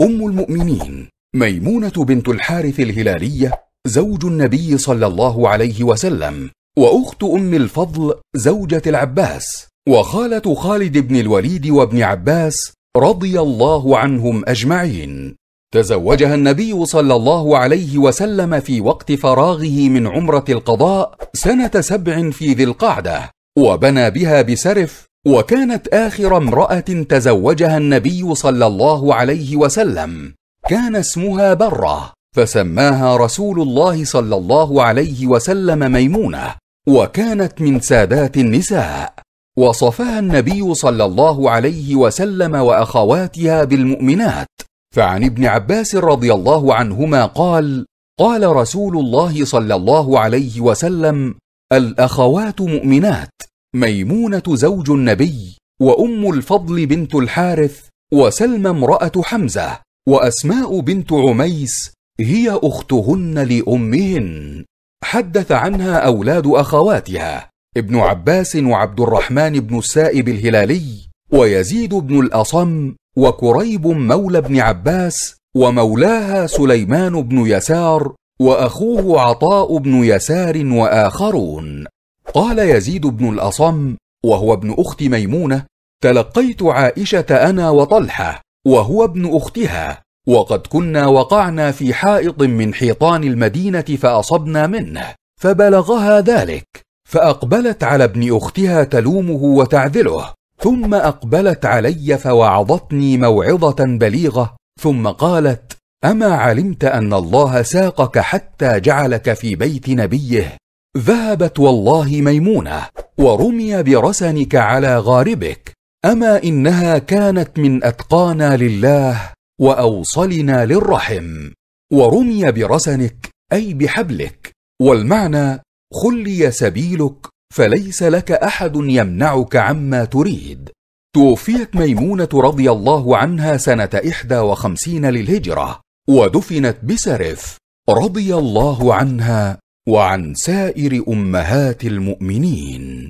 أم المؤمنين ميمونة بنت الحارث الهلالية زوج النبي صلى الله عليه وسلم وأخت أم الفضل زوجة العباس وخالة خالد بن الوليد وابن عباس رضي الله عنهم أجمعين تزوجها النبي صلى الله عليه وسلم في وقت فراغه من عمرة القضاء سنة سبع في ذي القعدة وبنى بها بسرف وكانت آخر امرأة تزوجها النبي صلى الله عليه وسلم كان اسمها برة فسماها رسول الله صلى الله عليه وسلم ميمونة وكانت من سادات النساء وصفها النبي صلى الله عليه وسلم وأخواتها بالمؤمنات فعن ابن عباس رضي الله عنهما قال قال رسول الله صلى الله عليه وسلم الأخوات مؤمنات ميمونة زوج النبي وأم الفضل بنت الحارث وسلمى امرأة حمزة وأسماء بنت عميس هي أختهن لأمهن حدث عنها أولاد أخواتها ابن عباس وعبد الرحمن بن السائب الهلالي ويزيد بن الأصم وكريب مولى بن عباس ومولاها سليمان بن يسار وأخوه عطاء بن يسار وآخرون قال يزيد بن الأصم وهو ابن أخت ميمونة تلقيت عائشة أنا وطلحة وهو ابن أختها وقد كنا وقعنا في حائط من حيطان المدينة فأصبنا منه فبلغها ذلك فأقبلت على ابن أختها تلومه وتعذله ثم أقبلت علي فوعظتني موعظة بليغة ثم قالت أما علمت أن الله ساقك حتى جعلك في بيت نبيه ذهبت والله ميمونة ورمي برسنك على غاربك أما إنها كانت من أتقانا لله وأوصلنا للرحم ورمي برسنك أي بحبلك والمعنى خلي سبيلك فليس لك أحد يمنعك عما تريد توفيت ميمونة رضي الله عنها سنة إحدى وخمسين للهجرة ودفنت بسرف رضي الله عنها وعن سائر امهات المؤمنين